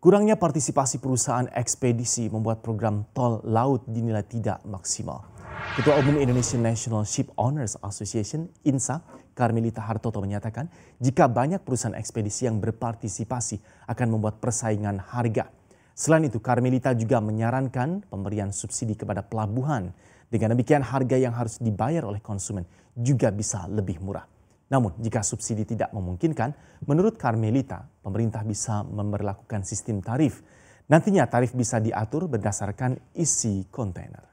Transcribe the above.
Kurangnya partisipasi perusahaan ekspedisi membuat program tol laut dinilai tidak maksimal. Ketua Umum Indonesian National Ship Owners Association, INSA, Karmelita Hartoto menyatakan jika banyak perusahaan ekspedisi yang berpartisipasi akan membuat persaingan harga. Selain itu, Karmelita juga menyarankan pemberian subsidi kepada pelabuhan. Dengan demikian harga yang harus dibayar oleh konsumen juga bisa lebih murah. Namun, jika subsidi tidak memungkinkan, menurut Carmelita, pemerintah bisa memperlakukan sistem tarif. Nantinya tarif bisa diatur berdasarkan isi kontainer.